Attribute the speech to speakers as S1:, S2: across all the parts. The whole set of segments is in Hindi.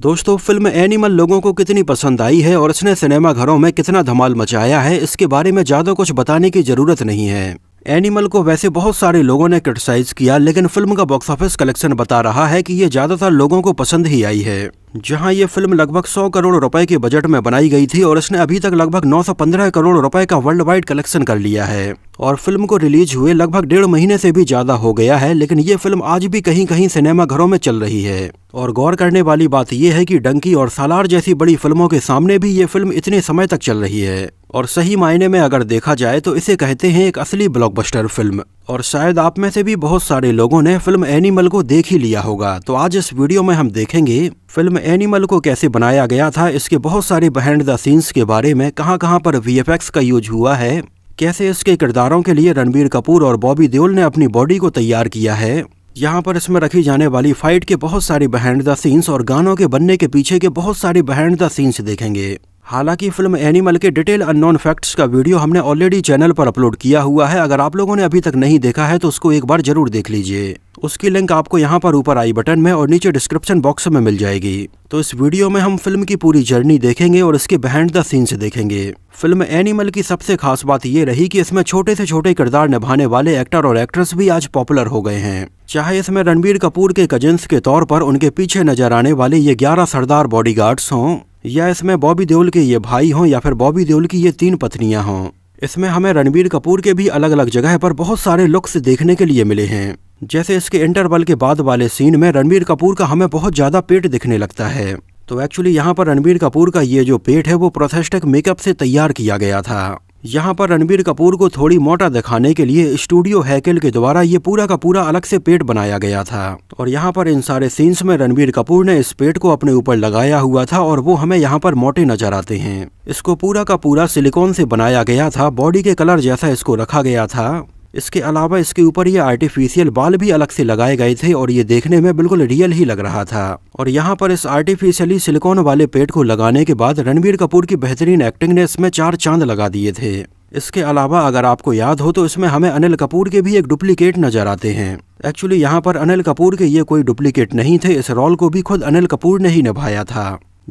S1: दोस्तों फिल्म एनिमल लोगों को कितनी पसंद आई है और इसने सिनेमा घरों में कितना धमाल मचाया है इसके बारे में ज़्यादा कुछ बताने की ज़रूरत नहीं है एनिमल को वैसे बहुत सारे लोगों ने क्रिटिसाइज किया लेकिन फिल्म का बॉक्स ऑफिस कलेक्शन बता रहा है कि ये ज़्यादातर लोगों को पसंद ही आई है जहां ये फिल्म लगभग 100 करोड़ रुपए के बजट में बनाई गई थी और इसने अभी तक लगभग 915 करोड़ रुपए का वर्ल्ड वाइड कलेक्शन कर लिया है और फिल्म को रिलीज हुए लगभग डेढ़ महीने से भी ज़्यादा हो गया है लेकिन ये फिल्म आज भी कहीं कहीं सिनेमाघरों में चल रही है और गौर करने वाली बात यह है कि डंकी और सालार जैसी बड़ी फिल्मों के सामने भी ये फिल्म इतने समय तक चल रही है और सही मायने में अगर देखा जाए तो इसे कहते हैं एक असली ब्लॉकबस्टर फिल्म और शायद आप में से भी बहुत सारे लोगों ने फिल्म एनिमल को देख ही लिया होगा तो आज इस वीडियो में हम देखेंगे फिल्म एनिमल को कैसे बनाया गया था इसके बहुत सारे बहेंड द सीन्स के बारे में कहाँ कहाँ पर वी का यूज हुआ है कैसे इसके किरदारों के लिए रणबीर कपूर और बॉबी देओल ने अपनी बॉडी को तैयार किया है यहाँ पर इसमें रखी जाने वाली फाइट के बहुत सारी बिहाइंड द सीन्स और गानों के बनने के पीछे के बहुत सारे बिहाइंड द सीन्स देखेंगे हालांकि फिल्म एनिमल के डिटेल अननोन फैक्ट्स का वीडियो हमने ऑलरेडी चैनल पर अपलोड किया हुआ है अगर आप लोगों ने अभी तक नहीं देखा है तो उसको एक बार जरूर देख लीजिए उसकी लिंक आपको यहाँ पर ऊपर आई बटन में और नीचे डिस्क्रिप्शन बॉक्स में मिल जाएगी तो इस वीडियो में हम फिल्म की पूरी जर्नी देखेंगे और इसके बहेंड द सीन्स देखेंगे फिल्म एनिमल की सबसे खास बात ये रही कि इसमें छोटे से छोटे किरदार निभाने वाले एक्टर और एक्ट्रेस भी आज पॉपुलर हो गए हैं चाहे इसमें रणबीर कपूर के कजिन्स के तौर पर उनके पीछे नजर आने वाले ये ग्यारह सरदार बॉडी हों या इसमें बॉबी देओल के ये भाई हों या फिर बॉबी देओल की ये तीन पत्नियां हों इसमें हमें रणबीर कपूर के भी अलग अलग जगह पर बहुत सारे लुक्स देखने के लिए मिले हैं जैसे इसके इंटरवल के बाद वाले सीन में रणबीर कपूर का हमें बहुत ज़्यादा पेट दिखने लगता है तो एक्चुअली यहाँ पर रणबीर कपूर का ये जो पेट है वो प्रोथेस्टिक मेकअप से तैयार किया गया था यहाँ पर रणबीर कपूर को थोड़ी मोटा दिखाने के लिए स्टूडियो हैकेल के द्वारा ये पूरा का पूरा अलग से पेट बनाया गया था और यहाँ पर इन सारे सीन्स में रणबीर कपूर ने इस पेट को अपने ऊपर लगाया हुआ था और वो हमें यहाँ पर मोटे नजर आते हैं इसको पूरा का पूरा सिलिकॉन से बनाया गया था बॉडी के कलर जैसा इसको रखा गया था इसके अलावा इसके ऊपर ये आर्टिफिशियल बाल भी अलग से लगाए गए थे और ये देखने में बिल्कुल रियल ही लग रहा था और यहाँ पर इस आर्टिफिशियली सिलिकॉन वाले पेट को लगाने के बाद रणबीर कपूर की बेहतरीन एक्टिंग ने इसमें चार चांद लगा दिए थे इसके अलावा अगर आपको याद हो तो इसमें हमें अनिल कपूर के भी एक डुप्लीकेट नजर आते हैं एक्चुअली यहाँ पर अनिल कपूर के ये कोई डुप्लीकेट नहीं थे इस रोल को भी खुद अनिल कपूर ने ही निभाया था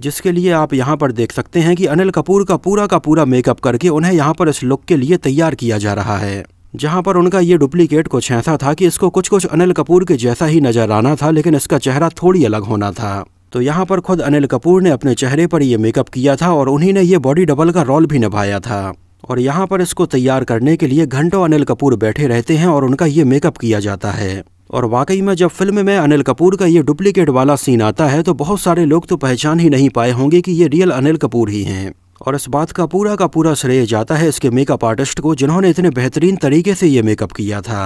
S1: जिसके लिए आप यहाँ पर देख सकते हैं कि अनिल कपूर का पूरा का पूरा मेकअप करके उन्हें यहाँ पर इस लुक के लिए तैयार किया जा रहा है जहां पर उनका ये डुप्लीकेट कुछ ऐसा था कि इसको कुछ कुछ अनिल कपूर के जैसा ही नजर आना था लेकिन इसका चेहरा थोड़ी अलग होना था तो यहाँ पर खुद अनिल कपूर ने अपने चेहरे पर ये मेकअप किया था और उन्हीं ने ये बॉडी डबल का रोल भी निभाया था और यहाँ पर इसको तैयार करने के लिए घंटों अनिल कपूर बैठे रहते हैं और उनका ये मेकअप किया जाता है और वाकई में जब फिल्म में अनिल कपूर का ये डुप्लीकेट वाला सीन आता है तो बहुत सारे लोग तो पहचान ही नहीं पाए होंगे कि ये रियल अनिल कपूर ही हैं और इस बात का पूरा का पूरा श्रेय जाता है इसके मेकअप आर्टिस्ट को जिन्होंने इतने बेहतरीन तरीके से ये मेकअप किया था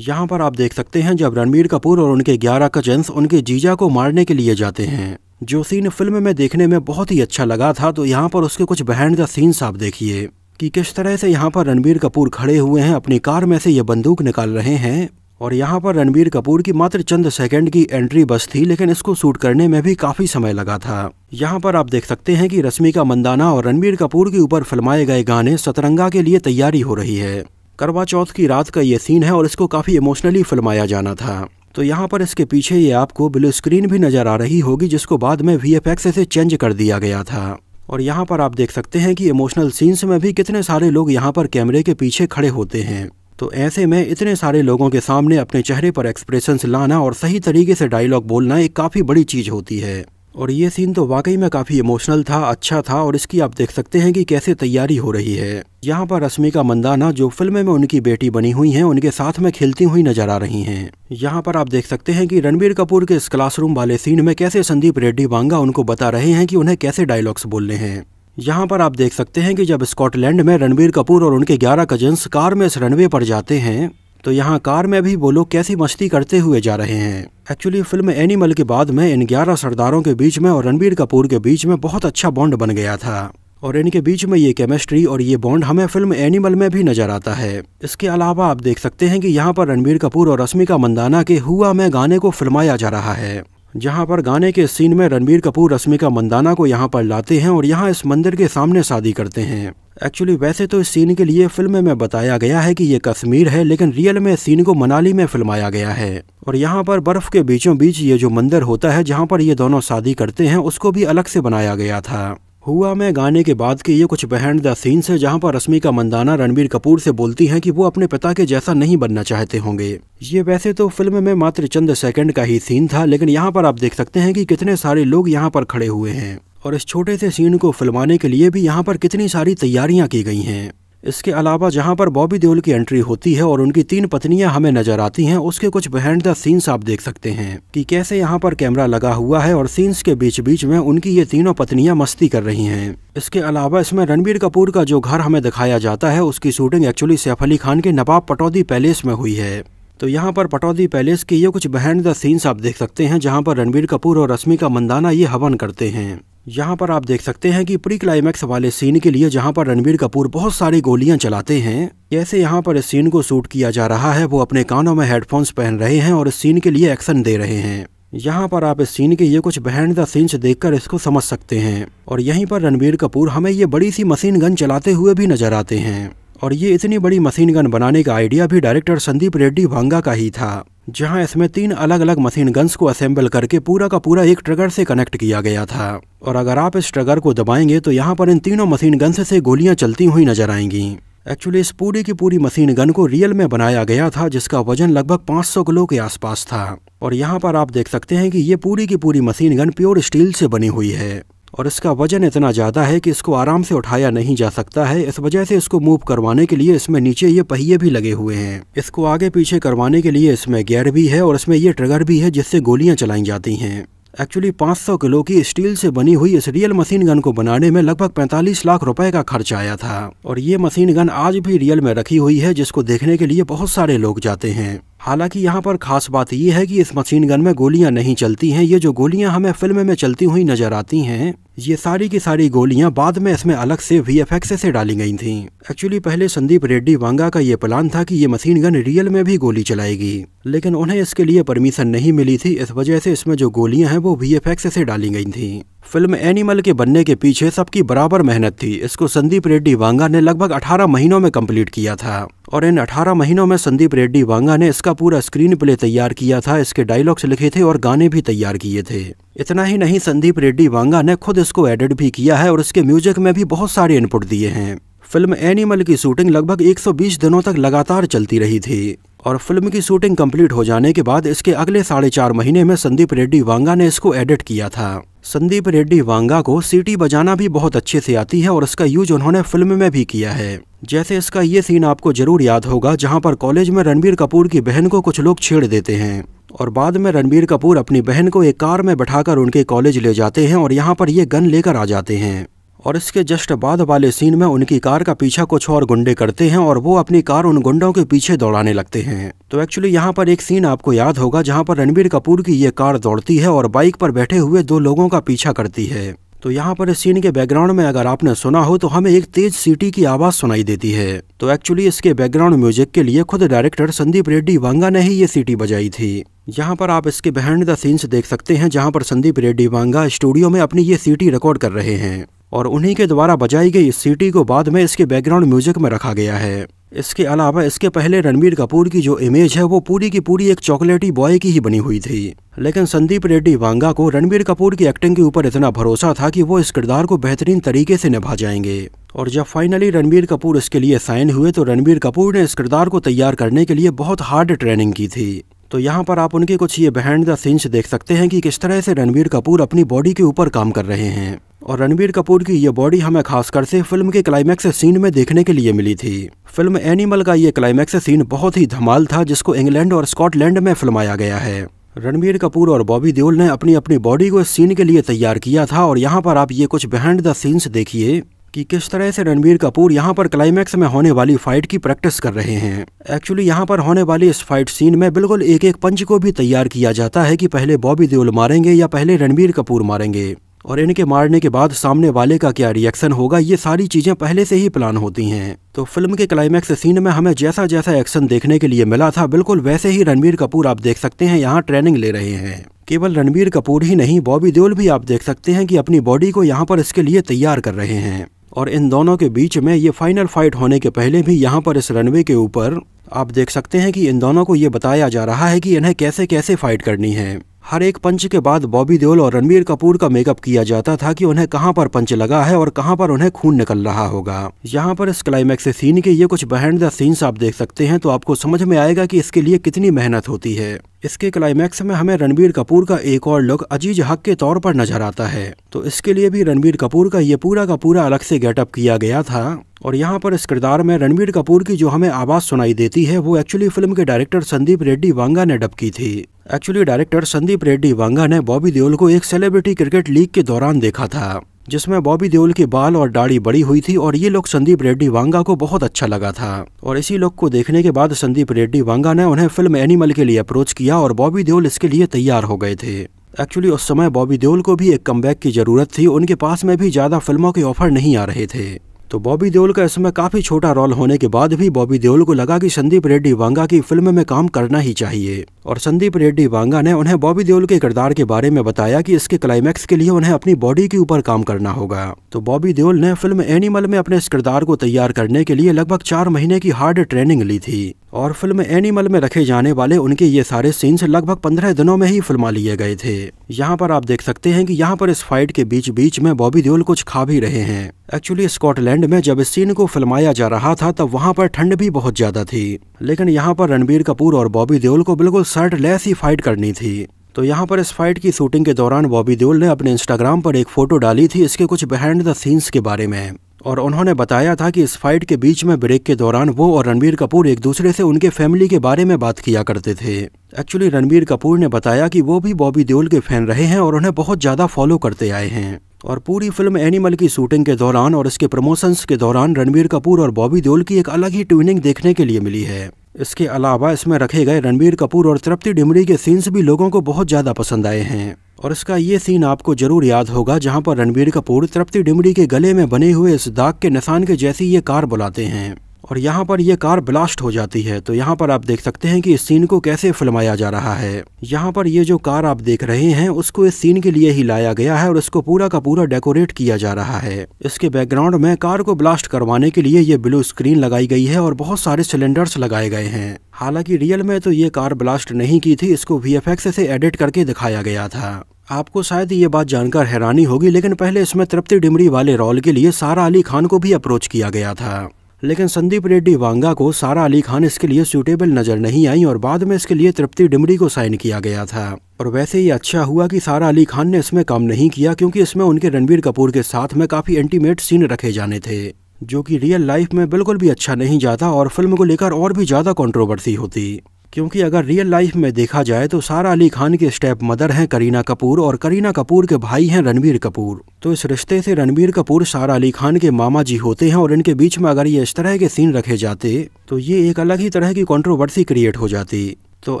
S1: यहाँ पर आप देख सकते हैं जब रणबीर कपूर और उनके ग्यारह कजन्स उनके जीजा को मारने के लिए जाते हैं जो सीन फिल्म में देखने में बहुत ही अच्छा लगा था तो यहाँ पर उसके कुछ बहन द सीन्स आप देखिए कि किस तरह से यहाँ पर रणबीर कपूर खड़े हुए हैं अपनी कार में से ये बंदूक निकाल रहे हैं और यहाँ पर रणबीर कपूर की मात्र चंद सेकंड की एंट्री बस थी लेकिन इसको शूट करने में भी काफ़ी समय लगा था यहाँ पर आप देख सकते हैं कि रश्मिका मंदाना और रणबीर कपूर के ऊपर फिल्माए गए गाने सतरंगा के लिए तैयारी हो रही है करवा चौथ की रात का ये सीन है और इसको काफ़ी इमोशनली फिल्माया जाना था तो यहाँ पर इसके पीछे ये आपको ब्लू स्क्रीन भी नज़र आ रही होगी जिसको बाद में वी से चेंज कर दिया गया था और यहाँ पर आप देख सकते हैं कि इमोशनल सीन्स में भी कितने सारे लोग यहाँ पर कैमरे के पीछे खड़े होते हैं तो ऐसे में इतने सारे लोगों के सामने अपने चेहरे पर एक्सप्रेशंस लाना और सही तरीके से डायलॉग बोलना एक काफ़ी बड़ी चीज़ होती है और ये सीन तो वाकई में काफ़ी इमोशनल था अच्छा था और इसकी आप देख सकते हैं कि कैसे तैयारी हो रही है यहाँ पर रश्मिका मंदाना जो फिल्म में उनकी बेटी बनी हुई हैं उनके साथ में खेलती हुई नजर आ रही हैं यहाँ पर आप देख सकते हैं कि रणबीर कपूर के इस क्लासरूम वाले सीन में कैसे संदीप रेड्डी बांगा उनको बता रहे हैं कि उन्हें कैसे डायलॉग्स बोलने हैं यहाँ पर आप देख सकते हैं कि जब स्कॉटलैंड में रणबीर कपूर और उनके ग्यारह कजन्स कार में इस रनवे पर जाते हैं तो यहाँ कार में भी वो लोग कैसी मस्ती करते हुए जा रहे हैं एक्चुअली फिल्म एनिमल के बाद में इन ग्यारह सरदारों के बीच में और रणबीर कपूर के बीच में बहुत अच्छा बॉन्ड बन गया था और इनके बीच में ये केमिस्ट्री और ये बॉन्ड हमें फिल्म एनिमल में भी नजर आता है इसके अलावा आप देख सकते हैं कि यहाँ पर रणबीर कपूर और रश्मिका मंदाना के हुआ में गाने को फिल्माया जा रहा है जहां पर गाने के सीन में रणबीर कपूर रश्मिका मंदाना को यहां पर लाते हैं और यहां इस मंदिर के सामने शादी करते हैं एक्चुअली वैसे तो इस सीन के लिए फिल्म में बताया गया है कि ये कश्मीर है लेकिन रियल में सीन को मनाली में फिल्माया गया है और यहाँ पर बर्फ के बीचों बीच ये जो मंदिर होता है जहाँ पर ये दोनों शादी करते हैं उसको भी अलग से बनाया गया था हुआ मैं गाने के बाद के ये कुछ बिहाइंड द सीन्स हैं जहाँ पर रश्मि का मंदाना रणबीर कपूर से बोलती हैं कि वो अपने पिता के जैसा नहीं बनना चाहते होंगे ये वैसे तो फिल्म में मात्र चंद सेकंड का ही सीन था लेकिन यहाँ पर आप देख सकते हैं कि कितने सारे लोग यहाँ पर खड़े हुए हैं और इस छोटे से सीन को फिल्माने के लिए भी यहाँ पर कितनी सारी तैयारियाँ की गई हैं इसके अलावा जहां पर बॉबी देओल की एंट्री होती है और उनकी तीन पत्नियां हमें नजर आती हैं उसके कुछ बिहाइंड द सीन्स आप देख सकते हैं कि कैसे यहां पर कैमरा लगा हुआ है और सीन्स के बीच बीच में उनकी ये तीनों पत्नियां मस्ती कर रही हैं इसके अलावा इसमें रणबीर कपूर का जो घर हमें दिखाया जाता है उसकी शूटिंग एक्चुअली सैफ अली खान के नवाब पटौदी पैलेस में हुई है तो यहाँ पर पटौदी पैलेस के ये कुछ बहन द सीन्स आप देख सकते हैं जहाँ पर रणबीर कपूर और रश्मि का मंदाना ये हवन करते हैं यहाँ पर आप देख सकते हैं कि प्री क्लाइमैक्स वाले सीन के लिए जहाँ पर रणबीर कपूर बहुत सारी गोलियाँ चलाते हैं जैसे यहाँ पर इस सीन को शूट किया जा रहा है वो अपने कानों में हेडफोन्स पहन रहे हैं और इस सीन के लिए एक्शन दे रहे हैं यहाँ पर आप इस सीन के ये कुछ बहन द सीन्स कर इसको समझ सकते हैं और यहीं पर रणबीर कपूर हमें ये बड़ी सी मशीन गन चलाते हुए भी नजर आते हैं और ये इतनी बड़ी मशीन गन बनाने का आइडिया भी डायरेक्टर संदीप रेड्डी भांगा का ही था जहां इसमें तीन अलग अलग मशीन गन्स को असेंबल करके पूरा का पूरा एक ट्रगर से कनेक्ट किया गया था और अगर आप इस ट्रगर को दबाएंगे तो यहाँ पर इन तीनों मशीन गन्स से गोलियां चलती हुई नजर आएंगी एक्चुअली इस पूरी की पूरी मशीन गन को रियल में बनाया गया था जिसका वजन लगभग 500 किलो के आसपास था और यहाँ पर आप देख सकते हैं कि ये पूरी की पूरी मशीन गन प्योर स्टील से बनी हुई है और इसका वजन इतना ज़्यादा है कि इसको आराम से उठाया नहीं जा सकता है इस वजह से इसको मूव करवाने के लिए इसमें नीचे ये पहिए भी लगे हुए हैं इसको आगे पीछे करवाने के लिए इसमें गियर भी है और इसमें ये ट्रिगर भी है जिससे गोलियां चलाई जाती हैं एक्चुअली 500 किलो की स्टील से बनी हुई इस रियल मशीन गन को बनाने में लगभग 45 लाख रुपए का खर्च आया था और ये मशीन गन आज भी रियल में रखी हुई है जिसको देखने के लिए बहुत सारे लोग जाते हैं हालांकि यहाँ पर खास बात यह है कि इस मशीन गन में गोलियां नहीं चलती हैं ये जो गोलियां हमें फिल्म में चलती हुई नजर आती हैं ये सारी की सारी गोलियां बाद में इसमें अलग से वी एफ एक्स से डाली गई थीं एक्चुअली पहले संदीप रेड्डी वांगा का ये प्लान था कि ये मशीन गन रियल में भी गोली चलाएगी लेकिन उन्हें इसके लिए परमिशन नहीं मिली थी इस वजह से इसमें जो गोलियां हैं वो वी एफ एक्स से डाली गई थीं फिल्म एनिमल के बनने के पीछे सबकी बराबर मेहनत थी इसको संदीप रेड्डी वांगा ने लगभग अठारह महीनों में कम्प्लीट किया था और इन 18 महीनों में संदीप रेड्डी वांगा ने इसका पूरा स्क्रीन प्ले तैयार किया था इसके डायलॉग्स लिखे थे और गाने भी तैयार किए थे इतना ही नहीं संदीप रेड्डी वांगा ने खुद इसको एडिट भी किया है और इसके म्यूजिक में भी बहुत सारे इनपुट दिए हैं फिल्म एनिमल की शूटिंग लगभग 120 दिनों तक लगातार चलती रही थी और फिल्म की शूटिंग कंप्लीट हो जाने के बाद इसके अगले साढ़े चार महीने में संदीप रेड्डी वांगा ने इसको एडिट किया था संदीप रेड्डी वांगा को सीटी बजाना भी बहुत अच्छे से आती है और इसका यूज उन्होंने फिल्म में भी किया है जैसे इसका ये सीन आपको जरूर याद होगा जहाँ पर कॉलेज में रणबीर कपूर की बहन को कुछ लोग छेड़ देते हैं और बाद में रणबीर कपूर अपनी बहन को एक कार में बैठाकर उनके कॉलेज ले जाते हैं और यहाँ पर ये गन लेकर आ जाते हैं और इसके जस्ट बाद वाले सीन में उनकी कार का पीछा कुछ और गुंडे करते हैं और वो अपनी कार उन गुंडों के पीछे दौड़ाने लगते हैं तो एक्चुअली यहाँ पर एक सीन आपको याद होगा जहाँ पर रणबीर कपूर की ये कार दौड़ती है और बाइक पर बैठे हुए दो लोगों का पीछा करती है तो यहाँ पर इस सीन के बैकग्राउंड में अगर आपने सुना हो तो हमें एक तेज सीटी की आवाज सुनाई देती है तो एक्चुअली इसके बैकग्राउंड म्यूजिक के लिए खुद डायरेक्टर संदीप रेड्डी वांगा ने ही ये सीटी बजाई थी यहाँ पर आप इसके बिहाइंड द सीन्स देख सकते हैं जहाँ पर संदीप रेड्डी वांगा स्टूडियो में अपनी ये सीटी रिकॉर्ड कर रहे हैं और उन्हीं के द्वारा बजाई गई इस सीटी को बाद में इसके बैकग्राउंड म्यूजिक में रखा गया है इसके अलावा इसके पहले रणबीर कपूर की जो इमेज है वो पूरी की पूरी एक चॉकलेटी बॉय की ही बनी हुई थी लेकिन संदीप रेड्डी वांगा को रणबीर कपूर की एक्टिंग के ऊपर इतना भरोसा था कि वो इस किरदार को बेहतरीन तरीके से निभा जाएंगे और जब फाइनली रणबीर कपूर इसके लिए साइन हुए तो रणबीर कपूर ने इस किरदार को तैयार करने के लिए बहुत हार्ड ट्रेनिंग की थी तो यहाँ पर आप उनके कुछ ये बहन द सीन्स देख सकते हैं कि किस तरह से रणबीर कपूर अपनी बॉडी के ऊपर काम कर रहे हैं और रणबीर कपूर की ये बॉडी हमें खासकर से फिल्म के क्लाइमैक्स सीन में देखने के लिए मिली थी फिल्म एनिमल का ये क्लाइमैक्स सीन बहुत ही धमाल था जिसको इंग्लैंड और स्कॉटलैंड में फिल्माया गया है रणबीर कपूर और बॉबी देओल ने अपनी अपनी बॉडी को इस सीन के लिए तैयार किया था और यहाँ पर आप ये कुछ बिहाइंड द सीन्स देखिए कि किस तरह से रणबीर कपूर यहाँ पर क्लाइमैक्स में होने वाली फाइट की प्रैक्टिस कर रहे हैं एक्चुअली यहाँ पर होने वाली इस फाइट सीन में बिल्कुल एक एक पंच को भी तैयार किया जाता है कि पहले बॉबी देओल मारेंगे या पहले रणबीर कपूर मारेंगे और इनके मारने के बाद सामने वाले का क्या रिएक्शन होगा ये सारी चीज़ें पहले से ही प्लान होती हैं तो फिल्म के क्लाइमैक्स सीन में हमें जैसा जैसा एक्शन देखने के लिए मिला था बिल्कुल वैसे ही रणबीर कपूर आप देख सकते हैं यहाँ ट्रेनिंग ले रहे हैं केवल रणबीर कपूर ही नहीं बॉबी देओल भी आप देख सकते हैं कि अपनी बॉडी को यहाँ पर इसके लिए तैयार कर रहे हैं और इन दोनों के बीच में ये फाइनल फाइट होने के पहले भी यहाँ पर इस रनवे के ऊपर आप देख सकते हैं कि इन दोनों को ये बताया जा रहा है कि इन्हें कैसे कैसे फाइट करनी है हर एक पंच के बाद बॉबी देओल और रणबीर कपूर का मेकअप किया जाता था कि उन्हें कहां पर पंच लगा है और कहां पर उन्हें खून निकल रहा होगा यहां पर इस क्लाइमैक्स सीन के ये कुछ बहन द सीन्स आप देख सकते हैं तो आपको समझ में आएगा कि इसके लिए कितनी मेहनत होती है इसके क्लाइमैक्स में हमें रणबीर कपूर का एक और लुक अजीज हक के तौर पर नजर आता है तो इसके लिए भी रणबीर कपूर का ये पूरा का पूरा अलग से गेटअप किया गया था और यहाँ पर इस किरदार में रणबीर कपूर की जो हमें आवाज़ सुनाई देती है वो एक्चुअली फिल्म के डायरेक्टर संदीप रेड्डी वांगा ने डब की थी एक्चुअली डायरेक्टर संदीप रेड्डी वांगा ने बॉबी देओल को एक सेलिब्रिटी क्रिकेट लीग के दौरान देखा था जिसमें बॉबी देओल के बाल और दाढ़ी बड़ी हुई थी और ये लोग संदीप रेड्डी वांगा को बहुत अच्छा लगा था और इसी लोग को देखने के बाद संदीप रेड्डी वांगा ने उन्हें फिल्म एनिमल के लिए अप्रोच किया और बॉबी देओल इसके लिए तैयार हो गए थे एक्चुअली उस समय बॉबी देओल को भी एक कमबैक की जरूरत थी उनके पास में भी ज़्यादा फिल्मों के ऑफर नहीं आ रहे थे तो बॉबी देओल का इसमें काफ़ी छोटा रोल होने के बाद भी बॉबी देओल को लगा कि संदीप रेड्डी वांगा की फिल्म में काम करना ही चाहिए और संदीप रेड्डी वांगा ने उन्हें बॉबी देओल के किरदार के बारे में बताया कि इसके क्लाइमैक्स के लिए उन्हें अपनी बॉडी के ऊपर काम करना होगा तो बॉबी देओल ने फिल्म एनिमल में अपने इस किरदार को तैयार करने के लिए लगभग चार महीने की हार्ड ट्रेनिंग ली थी और फिल्म एनिमल में रखे जाने वाले उनके ये सारे सीन्स लगभग पंद्रह दिनों में ही फिल्मा लिए गए थे यहाँ पर आप देख सकते हैं कि यहाँ पर इस फाइट के बीच बीच में बॉबी देओल कुछ खा भी रहे हैं एक्चुअली स्कॉटलैंड में जब इस सीन को फिल्माया जा रहा था तब वहाँ पर ठंड भी बहुत ज्यादा थी लेकिन यहाँ पर रणबीर कपूर और बॉबी देओल को बिल्कुल शर्ट लेस ही फाइट करनी थी तो यहाँ पर इस फाइट की शूटिंग के दौरान बॉबी देओल ने अपने इंस्टाग्राम पर एक फोटो डाली थी इसके कुछ बिहाइंड द सीन्स के बारे में और उन्होंने बताया था कि इस फाइट के बीच में ब्रेक के दौरान वो और रणबीर कपूर एक दूसरे से उनके फैमिली के बारे में बात किया करते थे एक्चुअली रणबीर कपूर ने बताया कि वो भी बॉबी देओल के फैन रहे हैं और उन्हें बहुत ज़्यादा फॉलो करते आए हैं और पूरी फिल्म एनिमल की शूटिंग के दौरान और इसके प्रमोशंस के दौरान रणबीर कपूर और बॉबी देओल की एक अलग ही ट्यूनिंग देखने के लिए मिली है इसके अलावा इसमें रखे गए रणबीर कपूर और तृप्ति डिमरी के सीन्स भी लोगों को बहुत ज़्यादा पसंद आए हैं और इसका ये सीन आपको जरूर याद होगा जहां पर रणबीर कपूर तृप्ति डिमरी के गले में बने हुए इस दाग के निशान के जैसी ये कार बुलाते हैं और यहाँ पर यह कार ब्लास्ट हो जाती है तो यहाँ पर आप देख सकते हैं कि इस सीन को कैसे फिल्माया जा रहा है यहाँ पर ये जो कार आप देख रहे हैं उसको इस सीन के लिए ही लाया गया है और इसको पूरा का पूरा डेकोरेट किया जा रहा है इसके बैकग्राउंड में कार को ब्लास्ट करवाने के लिए ये ब्लू स्क्रीन लगाई गई है और बहुत सारे सिलेंडर्स लगाए गए हैं हालांकि रियल में तो ये कार ब्लास्ट नहीं की थी इसको वी से एडिट करके दिखाया गया था आपको शायद ये बात जानकर हैरानी होगी लेकिन पहले इसमें तृप्ति डिमरी वाले रोल के लिए सारा अली खान को भी अप्रोच किया गया था लेकिन संदीप रेड्डी वांगा को सारा अली खान इसके लिए सूटेबल नज़र नहीं आई और बाद में इसके लिए तृप्ति डिमरी को साइन किया गया था और वैसे ही अच्छा हुआ कि सारा अली खान ने इसमें काम नहीं किया क्योंकि इसमें उनके रणबीर कपूर के साथ में काफ़ी इंटीमेट सीन रखे जाने थे जो कि रियल लाइफ में बिल्कुल भी अच्छा नहीं जाता और फिल्म को लेकर और भी ज़्यादा कॉन्ट्रोवर्सी होती क्योंकि अगर रियल लाइफ में देखा जाए तो सारा अली खान के स्टेप मदर हैं करीना कपूर और करीना कपूर के भाई हैं रणबीर कपूर तो इस रिश्ते से रणबीर कपूर सारा अली खान के मामा जी होते हैं और इनके बीच में अगर ये इस तरह के सीन रखे जाते तो ये एक अलग ही तरह की कॉन्ट्रोवर्सी क्रिएट हो जाती तो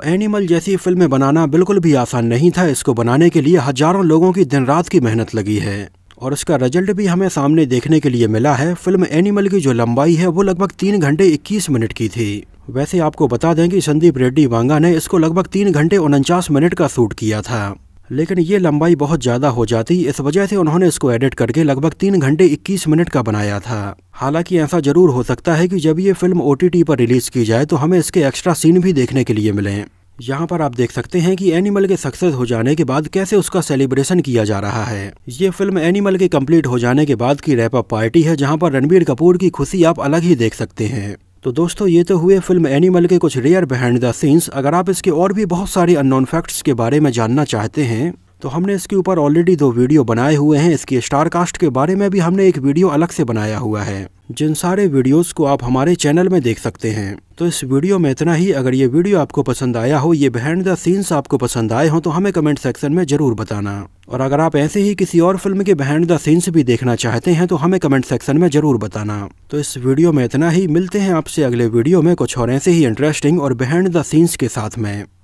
S1: एनिमल जैसी फिल्में बनाना बिल्कुल भी आसान नहीं था इसको बनाने के लिए हजारों लोगों की दिन रात की मेहनत लगी है और इसका रिजल्ट भी हमें सामने देखने के लिए मिला है फिल्म एनिमल की जो लंबाई है वो लगभग तीन घंटे इक्कीस मिनट की थी वैसे आपको बता दें कि संदीप रेड्डी वांगा ने इसको लगभग तीन घंटे उनचास मिनट का शूट किया था लेकिन ये लंबाई बहुत ज़्यादा हो जाती इस वजह से उन्होंने इसको एडिट करके लगभग तीन घंटे 21 मिनट का बनाया था हालांकि ऐसा जरूर हो सकता है कि जब ये फिल्म ओ पर रिलीज़ की जाए तो हमें इसके एक्स्ट्रा सीन भी देखने के लिए मिलें यहाँ पर आप देख सकते हैं कि एनिमल के सक्सेस हो जाने के बाद कैसे उसका सेलिब्रेशन किया जा रहा है ये फिल्म एनिमल के कंप्लीट हो जाने के बाद की रैपअप पार्टी है जहाँ पर रणबीर कपूर की खुशी आप अलग ही देख सकते हैं तो दोस्तों ये तो हुए फिल्म एनिमल के कुछ रेयर बिहाइंड द सीन्स अगर आप इसके और भी बहुत सारे अननोन फैक्ट्स के बारे में जानना चाहते हैं तो हमने इसके ऊपर ऑलरेडी दो वीडियो बनाए हुए हैं इसकी स्टार कास्ट के बारे में भी हमने एक वीडियो अलग से बनाया हुआ है जिन सारे वीडियोस को आप हमारे चैनल में देख सकते हैं तो इस वीडियो में इतना ही अगर ये वीडियो आपको पसंद आया हो ये बिहाइंड द सीन्स आपको पसंद आए हो तो हमें कमेंट सेक्शन में ज़रूर बताना और अगर आप ऐसे ही किसी और फिल्म के बिहाइंड द सीन्स भी देखना चाहते हैं तो हमें कमेंट सेक्शन में ज़रूर बताना तो इस वीडियो में इतना ही मिलते हैं आपसे अगले वीडियो में कुछ और ऐसे ही इंटरेस्टिंग और बिहाइंड द सीन्स के साथ में